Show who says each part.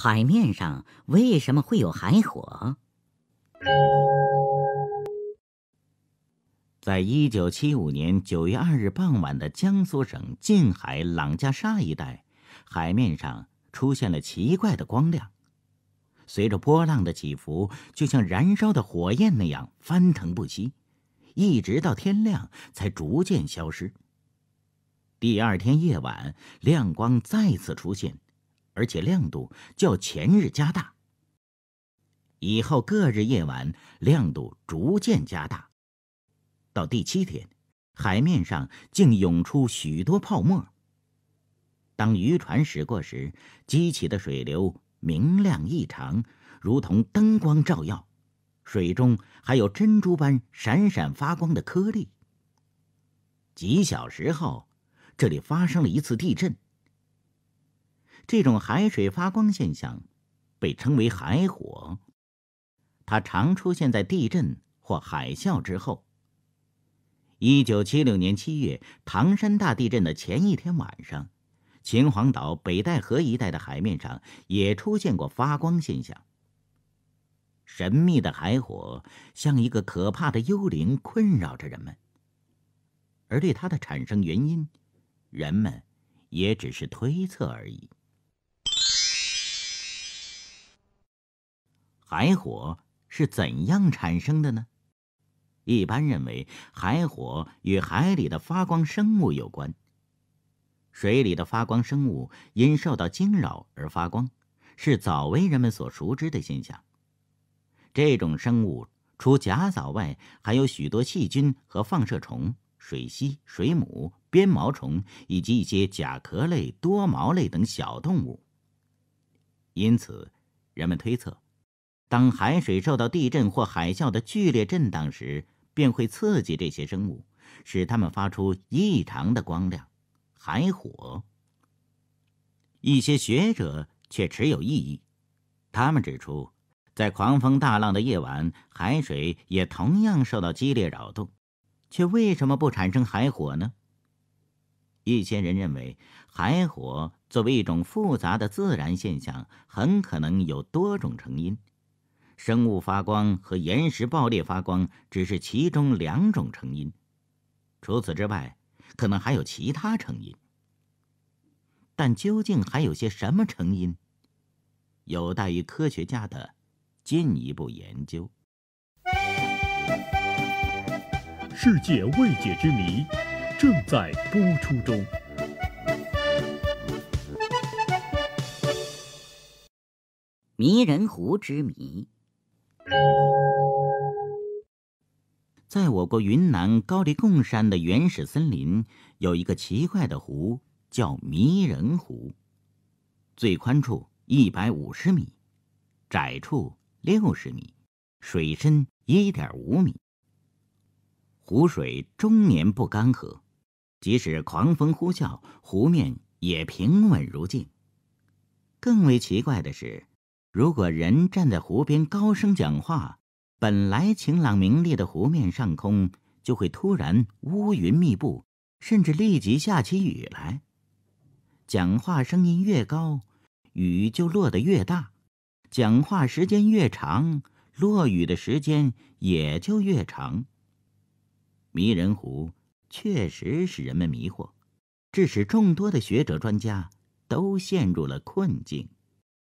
Speaker 1: 海面上为什么会有海火？在一九七五年九月二日傍晚的江苏省近海朗加沙一带，海面上出现了奇怪的光亮，随着波浪的起伏，就像燃烧的火焰那样翻腾不息，一直到天亮才逐渐消失。第二天夜晚，亮光再次出现。而且亮度较前日加大，以后各日夜晚亮度逐渐加大，到第七天，海面上竟涌出许多泡沫。当渔船驶过时，激起的水流明亮异常，如同灯光照耀，水中还有珍珠般闪闪发光的颗粒。几小时后，这里发生了一次地震。这种海水发光现象被称为“海火”，它常出现在地震或海啸之后。一九七六年七月唐山大地震的前一天晚上，秦皇岛北戴河一带的海面上也出现过发光现象。神秘的海火像一个可怕的幽灵，困扰着人们，而对它的产生原因，人们也只是推测而已。海火是怎样产生的呢？一般认为，海火与海里的发光生物有关。水里的发光生物因受到惊扰而发光，是早为人们所熟知的现象。这种生物除甲藻外，还有许多细菌和放射虫、水螅、水母、鞭毛虫以及一些甲壳类、多毛类等小动物。因此，人们推测。当海水受到地震或海啸的剧烈震荡时，便会刺激这些生物，使它们发出异常的光亮，海火。一些学者却持有异议，他们指出，在狂风大浪的夜晚，海水也同样受到激烈扰动，却为什么不产生海火呢？一些人认为，海火作为一种复杂的自然现象，很可能有多种成因。生物发光和岩石爆裂发光只是其中两种成因，除此之外，可能还有其他成因。但究竟还有些什么成因，有待于科学家的进一步研究。世界未解之谜，正在播出中。迷人湖之谜。在我国云南高黎贡山的原始森林，有一个奇怪的湖，叫迷人湖。最宽处一百五十米，窄处六十米，水深一点五米。湖水终年不干涸，即使狂风呼啸，湖面也平稳如镜。更为奇怪的是。如果人站在湖边高声讲话，本来晴朗明丽的湖面上空就会突然乌云密布，甚至立即下起雨来。讲话声音越高，雨就落得越大；讲话时间越长，落雨的时间也就越长。迷人湖确实使人们迷惑，致使众多的学者专家都陷入了困境。